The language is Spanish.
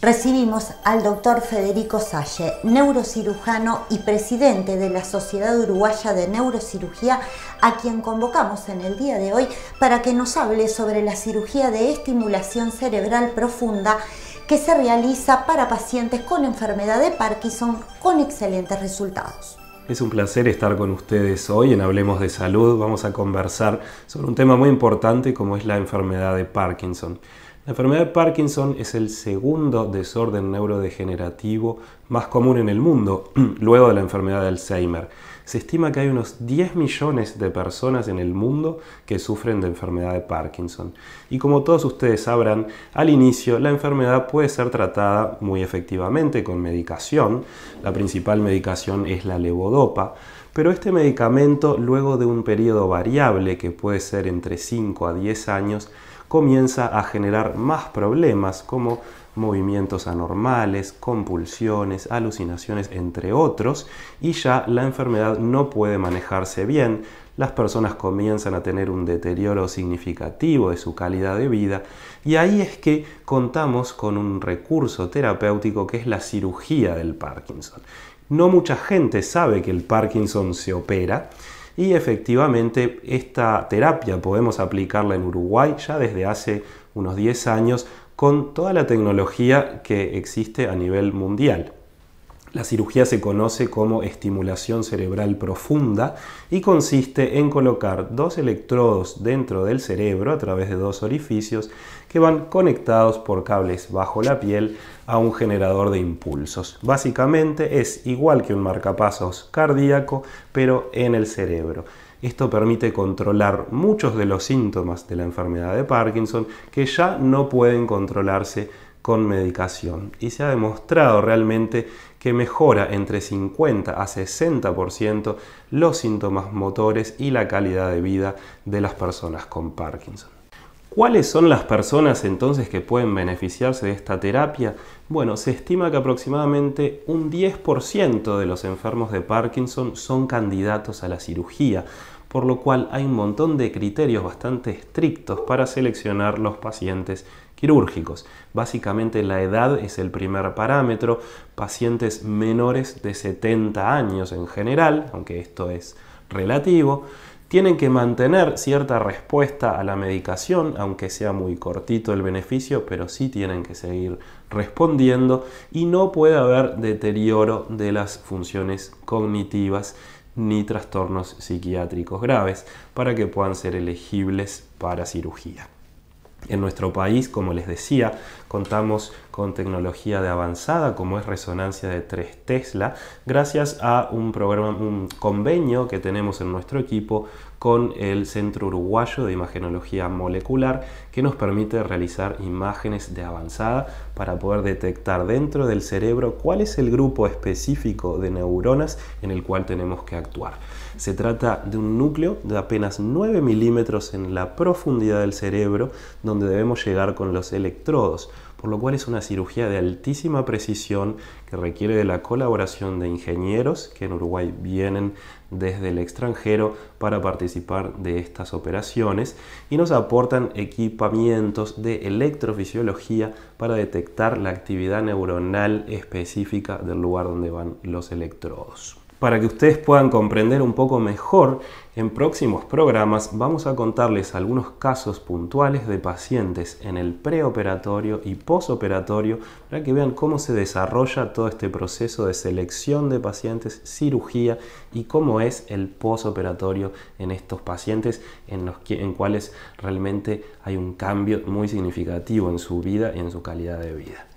Recibimos al doctor Federico Salle, neurocirujano y presidente de la Sociedad Uruguaya de Neurocirugía, a quien convocamos en el día de hoy para que nos hable sobre la cirugía de estimulación cerebral profunda que se realiza para pacientes con enfermedad de Parkinson con excelentes resultados. Es un placer estar con ustedes hoy en Hablemos de Salud. Vamos a conversar sobre un tema muy importante como es la enfermedad de Parkinson. La enfermedad de Parkinson es el segundo desorden neurodegenerativo más común en el mundo, luego de la enfermedad de Alzheimer. Se estima que hay unos 10 millones de personas en el mundo que sufren de enfermedad de Parkinson. Y como todos ustedes sabrán, al inicio la enfermedad puede ser tratada muy efectivamente con medicación. La principal medicación es la levodopa, pero este medicamento luego de un periodo variable que puede ser entre 5 a 10 años comienza a generar más problemas como movimientos anormales, compulsiones, alucinaciones, entre otros, y ya la enfermedad no puede manejarse bien, las personas comienzan a tener un deterioro significativo de su calidad de vida y ahí es que contamos con un recurso terapéutico que es la cirugía del Parkinson. No mucha gente sabe que el Parkinson se opera y efectivamente esta terapia podemos aplicarla en Uruguay ya desde hace unos 10 años con toda la tecnología que existe a nivel mundial. La cirugía se conoce como estimulación cerebral profunda y consiste en colocar dos electrodos dentro del cerebro a través de dos orificios que van conectados por cables bajo la piel a un generador de impulsos. Básicamente es igual que un marcapasos cardíaco, pero en el cerebro. Esto permite controlar muchos de los síntomas de la enfermedad de Parkinson que ya no pueden controlarse con medicación y se ha demostrado realmente que mejora entre 50 a 60% los síntomas motores y la calidad de vida de las personas con Parkinson. ¿Cuáles son las personas entonces que pueden beneficiarse de esta terapia? Bueno, se estima que aproximadamente un 10% de los enfermos de Parkinson son candidatos a la cirugía, por lo cual hay un montón de criterios bastante estrictos para seleccionar los pacientes quirúrgicos. Básicamente la edad es el primer parámetro. Pacientes menores de 70 años en general, aunque esto es relativo, tienen que mantener cierta respuesta a la medicación, aunque sea muy cortito el beneficio, pero sí tienen que seguir respondiendo y no puede haber deterioro de las funciones cognitivas ni trastornos psiquiátricos graves para que puedan ser elegibles para cirugía. En nuestro país, como les decía, contamos con tecnología de avanzada como es resonancia de 3 Tesla, gracias a un, programa, un convenio que tenemos en nuestro equipo con el Centro Uruguayo de Imagenología Molecular que nos permite realizar imágenes de avanzada para poder detectar dentro del cerebro cuál es el grupo específico de neuronas en el cual tenemos que actuar. Se trata de un núcleo de apenas 9 milímetros en la profundidad del cerebro donde debemos llegar con los electrodos por lo cual es una cirugía de altísima precisión que requiere de la colaboración de ingenieros que en Uruguay vienen desde el extranjero para participar de estas operaciones y nos aportan equipamientos de electrofisiología para detectar la actividad neuronal específica del lugar donde van los electrodos. Para que ustedes puedan comprender un poco mejor, en próximos programas vamos a contarles algunos casos puntuales de pacientes en el preoperatorio y posoperatorio para que vean cómo se desarrolla todo este proceso de selección de pacientes, cirugía y cómo es el posoperatorio en estos pacientes en los en cuales realmente hay un cambio muy significativo en su vida y en su calidad de vida.